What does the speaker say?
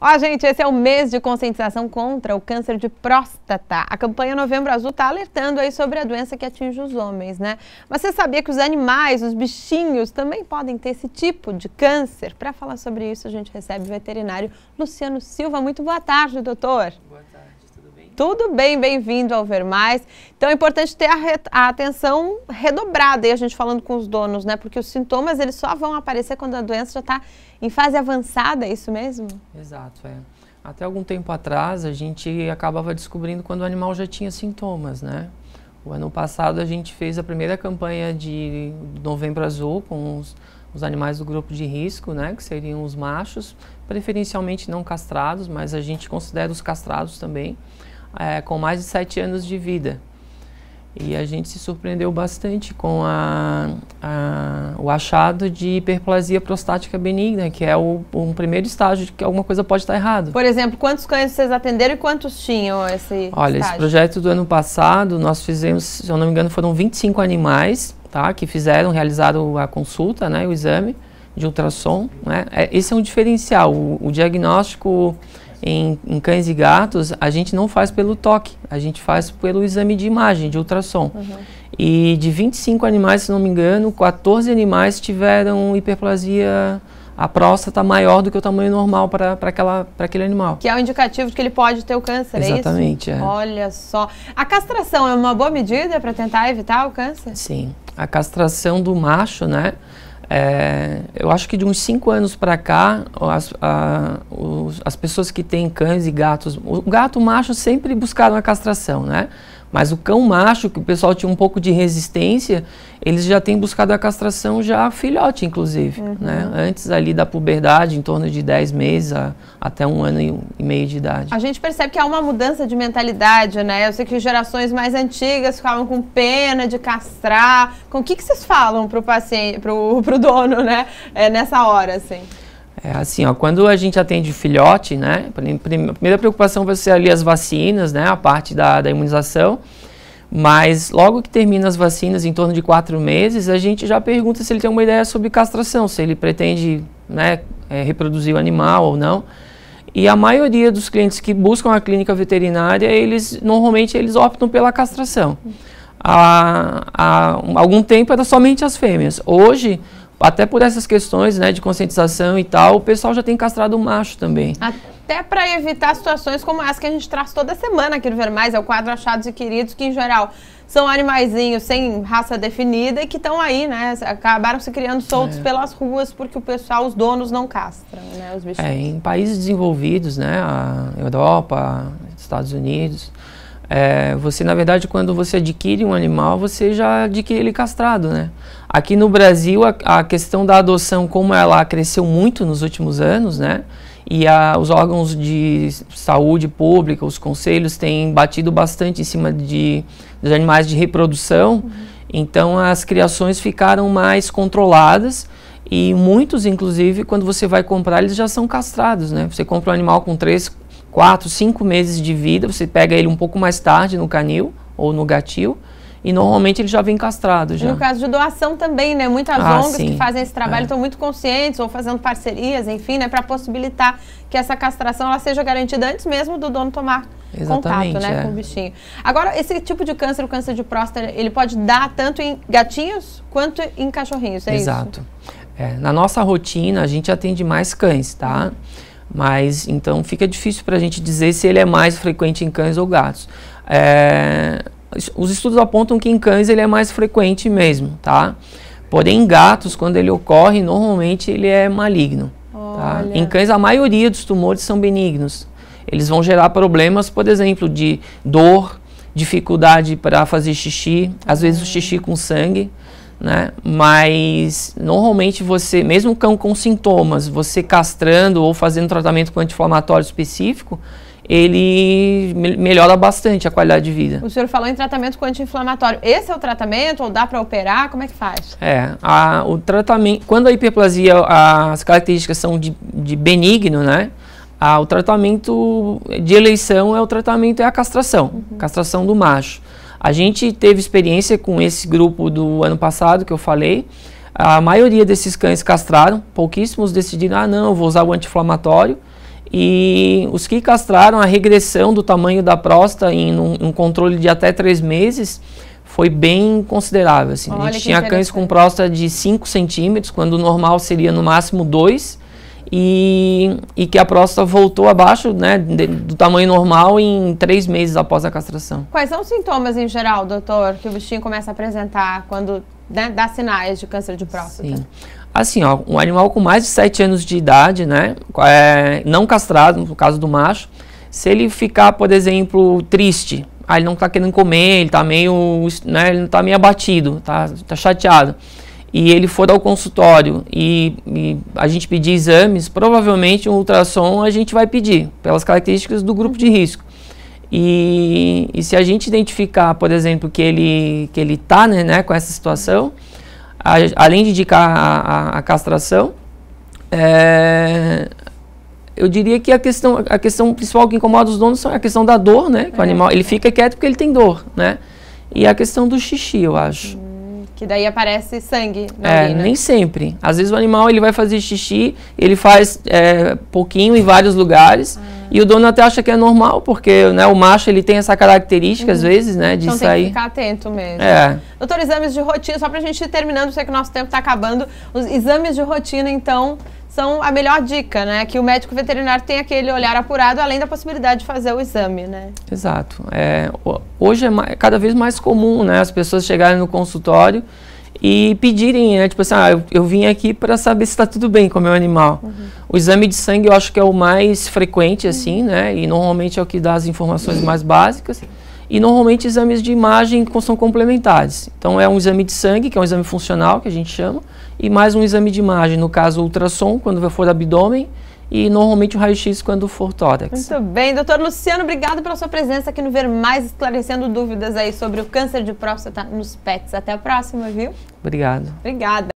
Ó, gente, esse é o mês de conscientização contra o câncer de próstata. A campanha Novembro Azul está alertando aí sobre a doença que atinge os homens, né? Mas você sabia que os animais, os bichinhos, também podem ter esse tipo de câncer? Para falar sobre isso, a gente recebe o veterinário Luciano Silva. Muito boa tarde, doutor. Boa tarde. Tudo bem, bem-vindo ao Ver Mais. Então é importante ter a, re a atenção redobrada e a gente falando com os donos, né? Porque os sintomas eles só vão aparecer quando a doença já está em fase avançada, é isso mesmo? Exato, é. Até algum tempo atrás a gente acabava descobrindo quando o animal já tinha sintomas, né? O ano passado a gente fez a primeira campanha de Novembro Azul com os, os animais do grupo de risco, né, que seriam os machos, preferencialmente não castrados, mas a gente considera os castrados também é, com mais de sete anos de vida. E a gente se surpreendeu bastante com a, a, o achado de hiperplasia prostática benigna, que é o, um primeiro estágio de que alguma coisa pode estar errada. Por exemplo, quantos cães vocês atenderam e quantos tinham esse Olha, estágio? esse projeto do ano passado, nós fizemos, se eu não me engano, foram 25 animais tá, que fizeram, realizaram a consulta, né, o exame de ultrassom. Né? É, esse é um diferencial, o, o diagnóstico em, em, cães e gatos, a gente não faz pelo toque, a gente faz pelo exame de imagem, de ultrassom. Uhum. E de 25 animais, se não me engano, 14 animais tiveram hiperplasia a próstata maior do que o tamanho normal para aquele animal. Que é o um indicativo de que ele pode ter o câncer, Exatamente, é isso? É. Olha só. A castração é uma boa medida para tentar evitar o câncer? Sim. A castração do macho, né? É, eu acho que de uns 5 anos para cá, as, a, os, as pessoas que têm cães e gatos, o gato macho sempre buscaram a castração, né? Mas o cão macho, que o pessoal tinha um pouco de resistência, eles já têm buscado a castração já filhote, inclusive. Uhum. Né? Antes ali da puberdade, em torno de 10 meses a, até um ano e, um, e, meio de idade. A gente percebe que há uma mudança de mentalidade, né? Eu sei que gerações mais antigas ficavam com pena de castrar. Com o que, que vocês falam para o paciente, para o dono, né? É, nessa hora, assim? É assim, ó, quando a gente atende filhote, né, a primeira preocupação vai ser ali as vacinas, né, a parte da, da imunização, mas logo que termina as vacinas, em torno de quatro meses, a gente já pergunta se ele tem uma ideia sobre castração, se ele pretende né, é, reproduzir o animal ou não. E a maioria dos clientes que buscam a clínica veterinária, eles normalmente eles optam pela castração. Há, há algum tempo era somente as fêmeas. Hoje, até por essas questões né, de conscientização e tal, o pessoal já tem castrado o macho também. Até para evitar situações como essa que a gente traz toda semana aqui no Vermais, é o quadro Achados e Queridos, que em geral são animaizinhos sem raça definida e que estão aí, né? Acabaram se criando soltos é. pelas ruas porque o pessoal, os donos, não castram, né? Os bichos. É, em países desenvolvidos, né? A Europa, Estados Unidos, é, você, na verdade, quando você adquire um animal, você já adquire ele castrado, né? Aqui no Brasil, a, a questão da adoção, como ela cresceu muito nos últimos anos, né? E a, os órgãos de saúde pública, os conselhos, têm batido bastante em cima de, dos animais de reprodução. Uhum. Então, as criações ficaram mais controladas. E muitos, inclusive, quando você vai comprar, eles já são castrados, né? Você compra um animal com três quatro, cinco meses de vida, você pega ele um pouco mais tarde no canil ou no gatil, e normalmente ele já vem castrado já. No caso de doação também, né? Muitas ah, ONGs sim. que fazem esse trabalho é. estão muito conscientes ou fazendo parcerias, enfim, né? Para possibilitar que essa castração ela seja garantida antes mesmo do dono tomar Exatamente, contato, né? É. Com o bichinho. Agora, esse tipo de câncer, o câncer de próstata, ele pode dar tanto em gatinhos quanto em cachorrinhos, é Exato. isso? Exato. É, na nossa rotina, a gente atende mais cães, tá? Mas então fica difícil para a gente dizer se ele é mais frequente em cães ou gatos. É, os estudos apontam que em cães ele é mais frequente mesmo, tá? Porém, em gatos, quando ele ocorre, normalmente ele é maligno. Tá? Em cães, a maioria dos tumores são benignos. Eles vão gerar problemas, por exemplo, de dor, dificuldade para fazer xixi, às vezes o xixi com sangue, né? Mas normalmente você, mesmo cão com sintomas, você castrando ou fazendo tratamento com anti-inflamatório específico, ele melhora bastante a qualidade de vida. O senhor falou em tratamento com anti-inflamatório. Esse é o tratamento ou dá para operar? Como é que faz? É, a, o tratamento, quando a hiperplasia, as características são de, de benigno, né? A, o tratamento de eleição é o tratamento é a castração, uhum. castração do macho. A gente teve experiência com esse grupo do ano passado que eu falei. A maioria desses cães castraram, pouquíssimos decidiram, ah não, vou usar o anti-inflamatório. E os que castraram, a regressão do tamanho da próstata em um, um controle de até três meses foi bem considerável. Assim. a gente tinha cães com próstata de 5 centímetros, quando o normal seria no máximo 2 e, e que a próstata voltou abaixo né, de, do tamanho normal em três meses após a castração. Quais são os sintomas em geral, doutor, que o bichinho começa a apresentar quando né, dá sinais de câncer de próstata? Sim. Assim, ó, um animal com mais de 7 anos de idade, né, é, não castrado, no caso do macho, se ele ficar, por exemplo, triste, aí ele não está querendo comer, ele está meio, né, ele tá meio abatido, está tá chateado e ele for ao consultório e, e, a gente pedir exames, provavelmente um ultrassom a gente vai pedir, pelas características do grupo de uhum. risco. E, e se a gente identificar, por exemplo, que ele que ele está né, né, com essa situação, a, além de indicar a, a, a castração, é, eu diria que a questão, a questão principal que incomoda os donos é a questão da dor, né? Que é. o animal ele fica quieto porque ele tem dor, né? E a questão do xixi, eu acho. Uhum. Que daí aparece sangue na é, urina. Nem sempre. Às vezes o animal ele vai fazer xixi, ele faz é, pouquinho em vários lugares. Ah. E o dono até acha que é normal, porque né, o macho ele tem essa característica, uhum. às vezes, né? De então sair. tem que ficar atento mesmo. É. Doutor, exames de rotina, só pra gente ir terminando, sei que o nosso tempo tá acabando. Os exames de rotina, então, são a melhor dica, né? Que o médico veterinário tem aquele olhar apurado, além da possibilidade de fazer o exame, né? Exato. É, hoje é, é cada vez mais comum, né? As pessoas chegarem no consultório e pedirem, né, tipo assim, ah, eu, eu vim aqui para saber se está tudo bem com o meu animal. Uhum. O exame de sangue eu acho que é o mais frequente, assim, uhum. assim, né, e normalmente é o que dá as informações mais básicas. E normalmente exames de imagem são complementares. Então é um exame de sangue, que é um exame funcional, que a gente chama, e mais um exame de imagem, no caso ultrassom, quando for abdômen, e normalmente o raio-x quando for tórax. Muito bem, doutor Luciano, obrigado pela sua presença aqui no Ver Mais, esclarecendo dúvidas aí sobre o câncer de próstata nos pets. Até a próxima, viu? Obrigado. Obrigada.